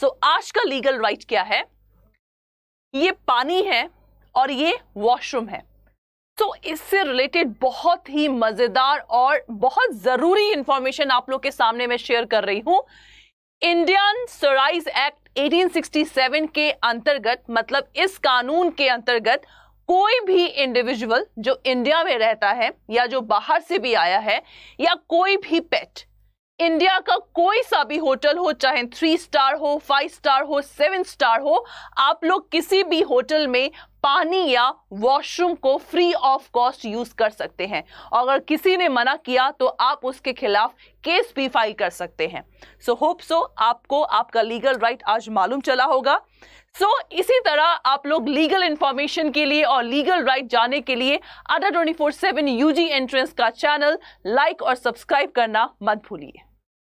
सो so, आज का legal right क्या है ये पानी है और ये वॉशरूम है तो so, इससे रिलेटेड बहुत ही मजेदार और बहुत जरूरी इंफॉर्मेशन आप लोग के सामने मैं शेयर कर रही हूं इंडियन सराइज एक्ट 1867 के अंतर्गत मतलब इस कानून के अंतर्गत कोई भी इंडिविजुअल जो इंडिया में रहता है या जो बाहर से भी आया है या कोई भी पेट इंडिया का कोई सा भी होटल हो चाहे थ्री स्टार हो फाइव स्टार हो सेवन स्टार हो आप लोग किसी भी होटल में पानी या वॉशरूम को फ्री ऑफ कॉस्ट यूज कर सकते हैं और अगर किसी ने मना किया तो आप उसके खिलाफ केस भी फाइल कर सकते हैं सो होप सो आपको आपका लीगल राइट आज मालूम चला होगा सो so, इसी तरह आप लोग लीगल इंफॉर्मेशन के लिए और लीगल राइट जाने के लिए other twenty four seven UG entrance का चैनल लाइक और सब्सक्राइब करना मत भूलिए